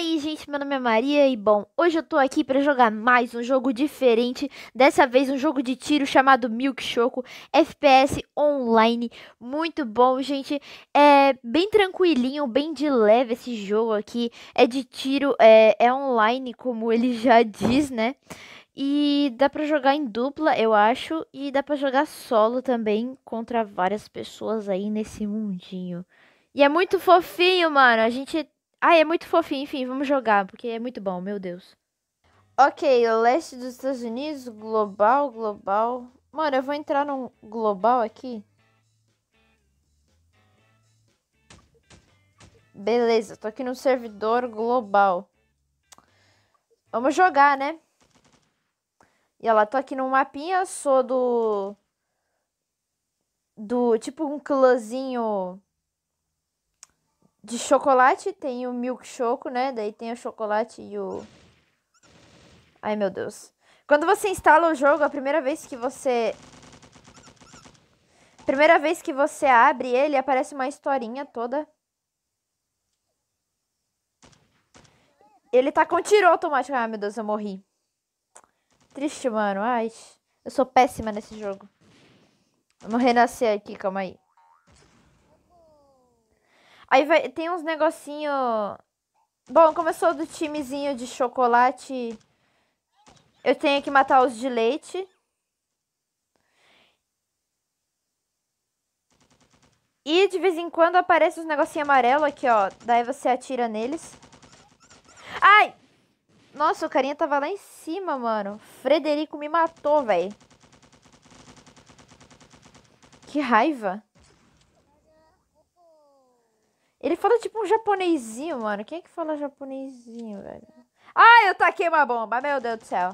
aí, gente, meu nome é Maria e bom, hoje eu tô aqui para jogar mais um jogo diferente, dessa vez um jogo de tiro chamado Milk Choco FPS online, muito bom, gente, é bem tranquilinho, bem de leve esse jogo aqui, é de tiro, é, é online, como ele já diz, né? E dá pra jogar em dupla, eu acho, e dá pra jogar solo também contra várias pessoas aí nesse mundinho. E é muito fofinho, mano. A gente ah, é muito fofinho, enfim, vamos jogar, porque é muito bom, meu Deus. Ok, leste dos Estados Unidos, global, global. Mano, eu vou entrar no global aqui. Beleza, tô aqui no servidor global. Vamos jogar, né? E olha lá, tô aqui no mapinha, sou do... Do, tipo, um clãzinho de chocolate, tem o milk choco, né? Daí tem o chocolate e o. Ai meu Deus. Quando você instala o jogo, a primeira vez que você. Primeira vez que você abre ele, aparece uma historinha toda. Ele tá com tiro automático. Ai meu Deus, eu morri. Triste, mano. Ai, eu sou péssima nesse jogo. Vamos renascer aqui, calma aí. Aí vai, tem uns negocinho. Bom, começou do timezinho de chocolate. Eu tenho que matar os de leite. E de vez em quando aparece uns negocinho amarelo aqui, ó. Daí você atira neles. Ai! Nossa, o carinha tava lá em cima, mano. Frederico me matou, velho. Que raiva. Ele fala tipo um japonesinho, mano. Quem é que fala japonesinho, velho? Ah, eu taquei uma bomba, meu Deus do céu.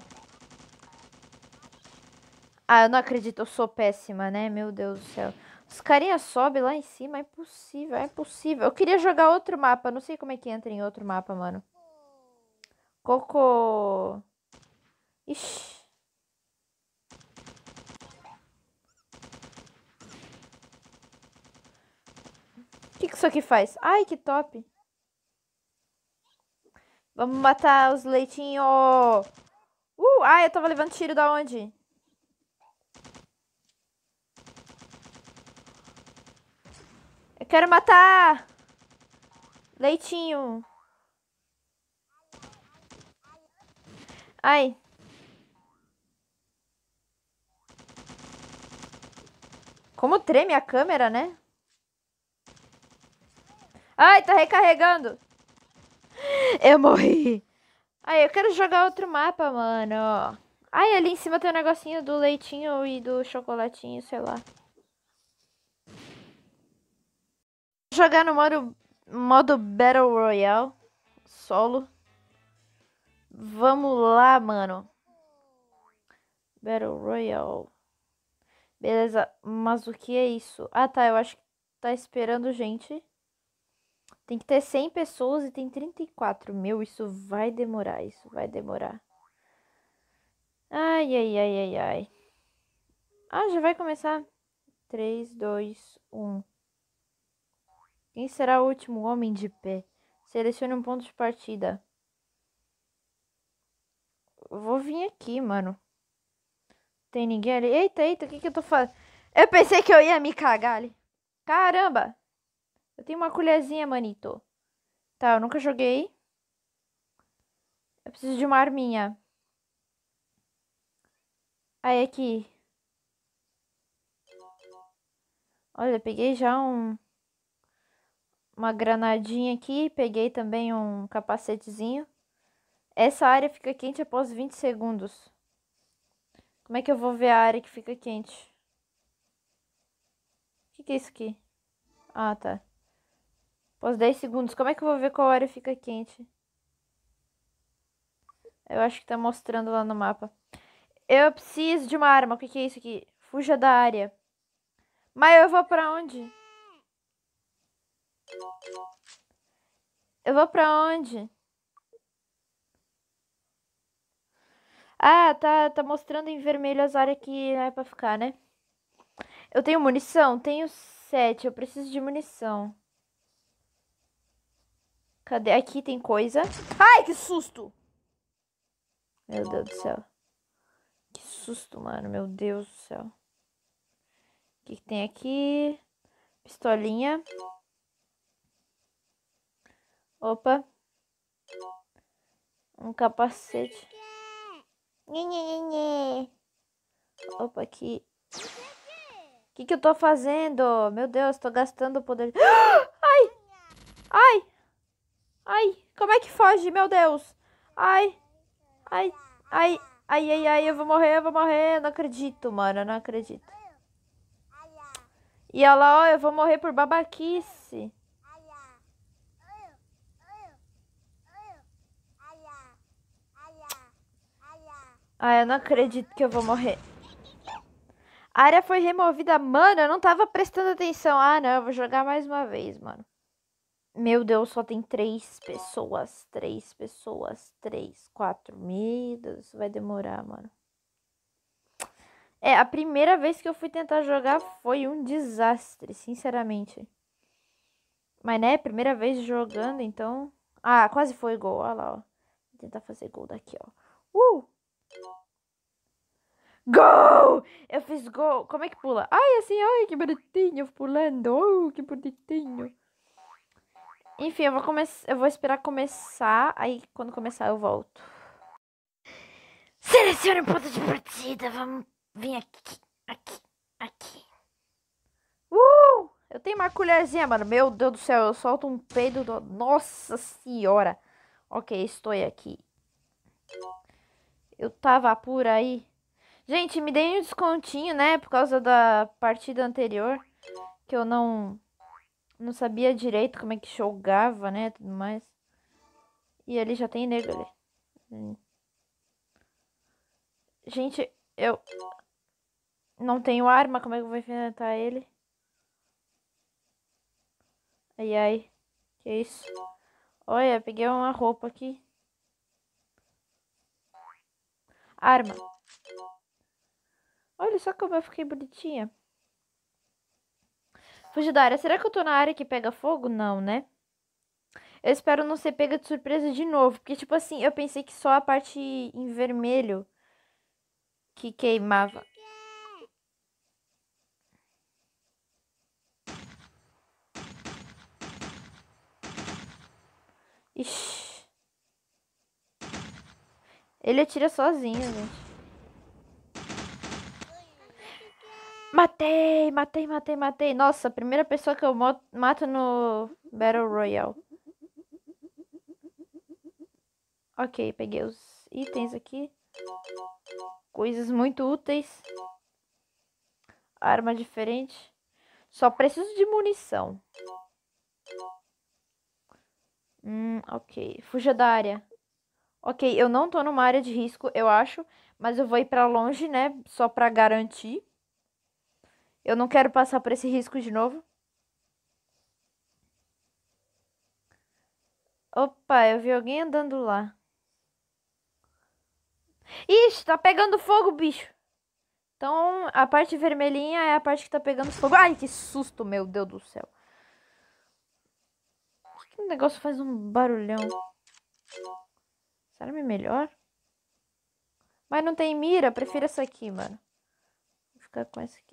Ah, eu não acredito, eu sou péssima, né? Meu Deus do céu. Os carinhas sobem lá em cima, é impossível, é impossível. Eu queria jogar outro mapa, não sei como é que entra em outro mapa, mano. Coco... Ixi. que isso aqui faz? Ai, que top. Vamos matar os leitinhos. Uh, ai, eu tava levando tiro da onde? Eu quero matar leitinho. Ai. Como treme a câmera, né? Ai, tá recarregando. Eu morri. Ai, eu quero jogar outro mapa, mano. Ai, ali em cima tem um negocinho do leitinho e do chocolatinho, sei lá. jogar no modo, modo Battle Royale. Solo. Vamos lá, mano. Battle Royale. Beleza, mas o que é isso? Ah, tá, eu acho que tá esperando gente. Tem que ter 100 pessoas e tem 34 mil. Isso vai demorar, isso vai demorar. Ai, ai, ai, ai, ai. Ah, já vai começar? 3, 2, 1. Quem será o último homem de pé? Selecione um ponto de partida. Vou vir aqui, mano. Tem ninguém ali? Eita, eita, o que que eu tô fazendo? Eu pensei que eu ia me cagar ali. Caramba! Eu tenho uma colherzinha, manito. Tá, eu nunca joguei. Eu preciso de uma arminha. Aí, aqui. Olha, peguei já um... Uma granadinha aqui. Peguei também um capacetezinho. Essa área fica quente após 20 segundos. Como é que eu vou ver a área que fica quente? O que, que é isso aqui? Ah, tá. Os 10 segundos. Como é que eu vou ver qual área fica quente? Eu acho que tá mostrando lá no mapa. Eu preciso de uma arma. O que, que é isso aqui? Fuja da área. Mas eu vou pra onde? Eu vou pra onde? Ah, tá, tá mostrando em vermelho as áreas que não é pra ficar, né? Eu tenho munição? Tenho sete. Eu preciso de munição. Cadê? Aqui tem coisa. Ai, que susto! Meu Deus do céu. Que susto, mano. Meu Deus do céu. O que, que tem aqui? Pistolinha. Opa. Um capacete. Opa, aqui. O que, que eu tô fazendo? Meu Deus, tô gastando o poder. Ai! Ai! Ai, como é que foge? Meu Deus. Ai, ai, ai, ai, ai, ai, eu vou morrer, eu vou morrer. Eu não acredito, mano, eu não acredito. E ela, ó, eu vou morrer por babaquice. Ai, eu não acredito que eu vou morrer. A área foi removida. Mano, eu não tava prestando atenção. Ah, não, eu vou jogar mais uma vez, mano. Meu Deus, só tem três pessoas. Três pessoas. Três, quatro. Meu Deus, vai demorar, mano. É, a primeira vez que eu fui tentar jogar foi um desastre, sinceramente. Mas, né, primeira vez jogando, então... Ah, quase foi gol, olha lá, ó. Vou tentar fazer gol daqui, ó. Uh! Gol! Eu fiz gol. Como é que pula? Ai, assim, ai, que bonitinho, pulando. Oh, que bonitinho. Enfim, eu vou Eu vou esperar começar. Aí quando começar eu volto. Selecione o ponto de partida. Vamos vir aqui, aqui, aqui. Uh! Eu tenho uma colherzinha, mano. Meu Deus do céu, eu solto um peido do... Nossa senhora! Ok, estou aqui. Eu tava por aí. Gente, me deem um descontinho, né? Por causa da partida anterior. Que eu não não sabia direito como é que jogava, né, tudo mais. E ele já tem nego ali. Gente, eu não tenho arma, como é que eu vou enfrentar ele? Ai, ai. Que isso? Olha, peguei uma roupa aqui. Arma. Olha só como eu fiquei bonitinha. Fugi da Será que eu tô na área que pega fogo? Não, né? Eu espero não ser pega de surpresa de novo. Porque, tipo assim, eu pensei que só a parte em vermelho que queimava. Ixi. Ele atira sozinho, gente. Matei, matei, matei, matei. Nossa, primeira pessoa que eu mato no Battle Royale. Ok, peguei os itens aqui. Coisas muito úteis. Arma diferente. Só preciso de munição. Hum, ok. Fuja da área. Ok, eu não tô numa área de risco, eu acho. Mas eu vou ir pra longe, né? Só pra garantir. Eu não quero passar por esse risco de novo. Opa, eu vi alguém andando lá. Ixi, tá pegando fogo, bicho. Então, a parte vermelhinha é a parte que tá pegando fogo. Ai, que susto, meu Deus do céu. Que negócio faz um barulhão. Será -me melhor? Mas não tem mira, prefiro essa aqui, mano. Vou ficar com essa aqui.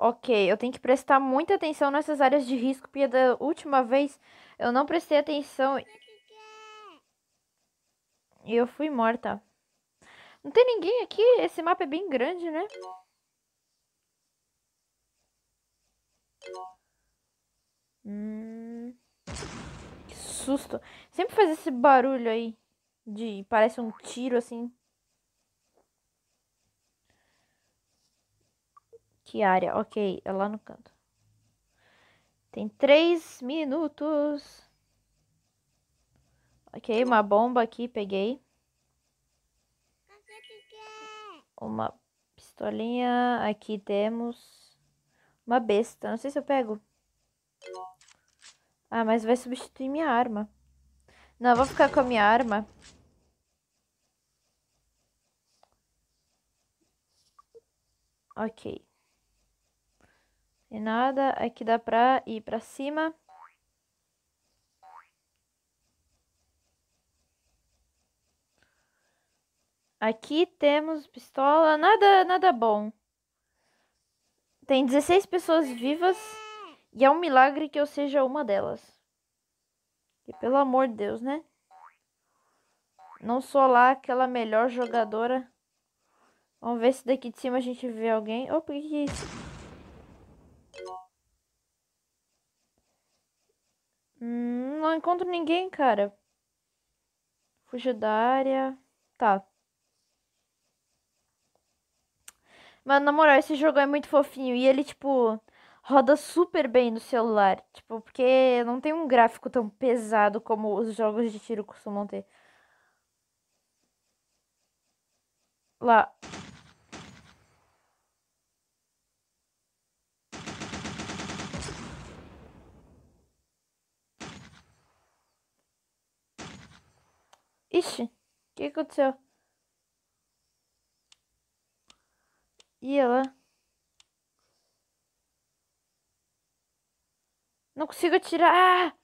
Ok, eu tenho que prestar muita atenção nessas áreas de risco, porque da última vez eu não prestei atenção. E é? eu fui morta. Não tem ninguém aqui? Esse mapa é bem grande, né? Hum... Que susto. Sempre faz esse barulho aí. De... Parece um tiro, assim. Que área? Ok, é lá no canto. Tem três minutos. Ok, uma bomba aqui, peguei. Uma pistolinha. Aqui temos uma besta. Não sei se eu pego. Ah, mas vai substituir minha arma. Não, vou ficar com a minha arma. Ok. E nada, aqui dá pra ir pra cima. Aqui temos pistola, nada, nada bom. Tem 16 pessoas vivas e é um milagre que eu seja uma delas. E pelo amor de Deus, né? Não sou lá aquela melhor jogadora. Vamos ver se daqui de cima a gente vê alguém. Opa, que, que é isso? Hum, não encontro ninguém, cara. Fugir da área. Tá. Mano, na moral, esse jogo é muito fofinho. E ele, tipo, roda super bem no celular. Tipo, porque não tem um gráfico tão pesado como os jogos de tiro costumam ter. Lá. Ixi, o que aconteceu? E ela? Não consigo atirar! Ah!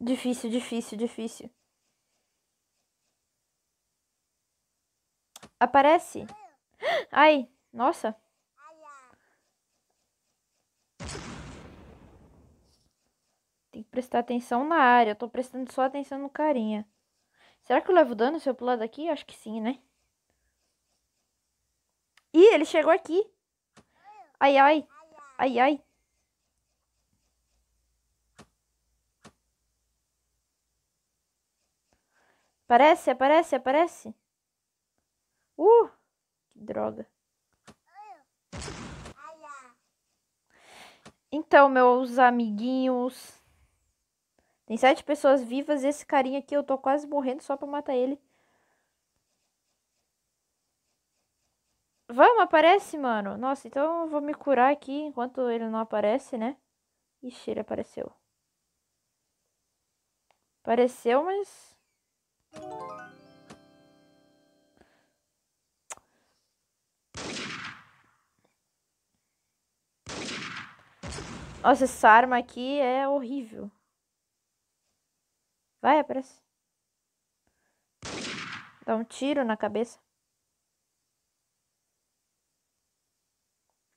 Difícil, difícil, difícil. Aparece. Ai, nossa. prestar atenção na área. Eu tô prestando só atenção no carinha. Será que eu levo dano se eu pular daqui? Acho que sim, né? Ih, ele chegou aqui. Ai, ai. Ai, ai. Aparece, aparece, aparece. Uh, que droga. Então, meus amiguinhos... Tem sete pessoas vivas e esse carinha aqui eu tô quase morrendo só pra matar ele. Vamos, aparece, mano. Nossa, então eu vou me curar aqui enquanto ele não aparece, né? Ixi, ele apareceu. Apareceu, mas... Nossa, essa arma aqui é horrível. Vai, aparece. Dá um tiro na cabeça.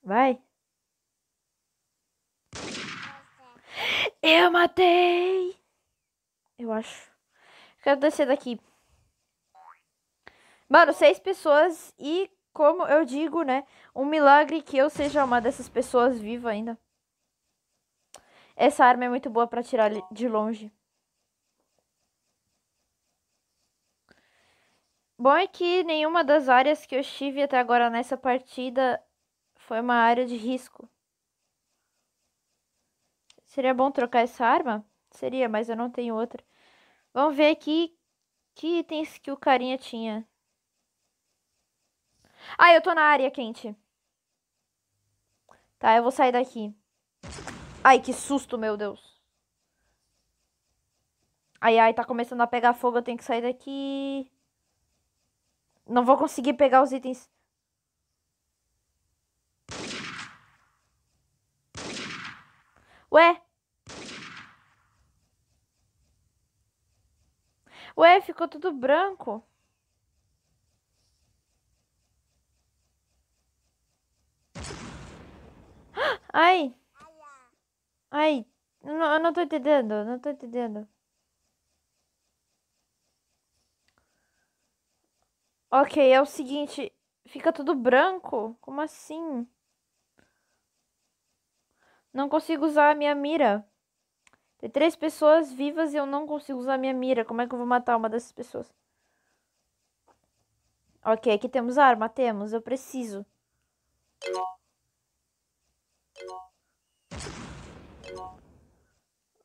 Vai. Eu matei! Eu acho. Quero descer daqui. Mano, seis pessoas e, como eu digo, né? Um milagre que eu seja uma dessas pessoas viva ainda. Essa arma é muito boa pra tirar de longe. Bom é que nenhuma das áreas que eu estive até agora nessa partida foi uma área de risco. Seria bom trocar essa arma? Seria, mas eu não tenho outra. Vamos ver aqui que itens que o carinha tinha. Ah, eu tô na área quente. Tá, eu vou sair daqui. Ai, que susto, meu Deus. Ai, ai, tá começando a pegar fogo, eu tenho que sair daqui. Não vou conseguir pegar os itens. Ué? Ué, ficou tudo branco. Ai. Ai. Não, eu não tô entendendo, não tô entendendo. Ok, é o seguinte. Fica tudo branco? Como assim? Não consigo usar a minha mira. Tem três pessoas vivas e eu não consigo usar a minha mira. Como é que eu vou matar uma dessas pessoas? Ok, aqui temos arma. Temos, eu preciso.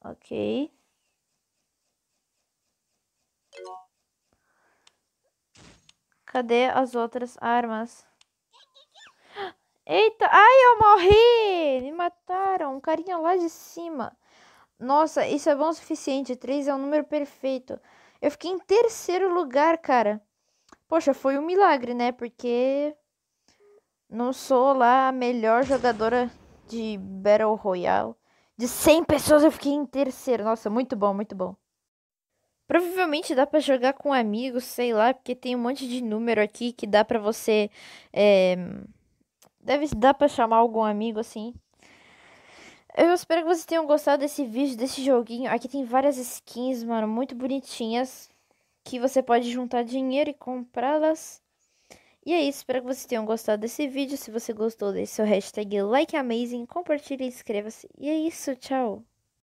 Ok. Cadê as outras armas? Eita! Ai, eu morri! Me mataram! Um carinha lá de cima. Nossa, isso é bom o suficiente. 3 é um número perfeito. Eu fiquei em terceiro lugar, cara. Poxa, foi um milagre, né? Porque não sou lá a melhor jogadora de Battle Royale. De 100 pessoas eu fiquei em terceiro. Nossa, muito bom, muito bom. Provavelmente dá para jogar com amigos, sei lá, porque tem um monte de número aqui que dá para você. É... Deve dar para chamar algum amigo assim. Eu espero que vocês tenham gostado desse vídeo, desse joguinho. Aqui tem várias skins, mano, muito bonitinhas. Que você pode juntar dinheiro e comprá-las. E é isso, espero que vocês tenham gostado desse vídeo. Se você gostou, deixe seu hashtag LikeAmazing, compartilhe, inscreva-se. E é isso, tchau!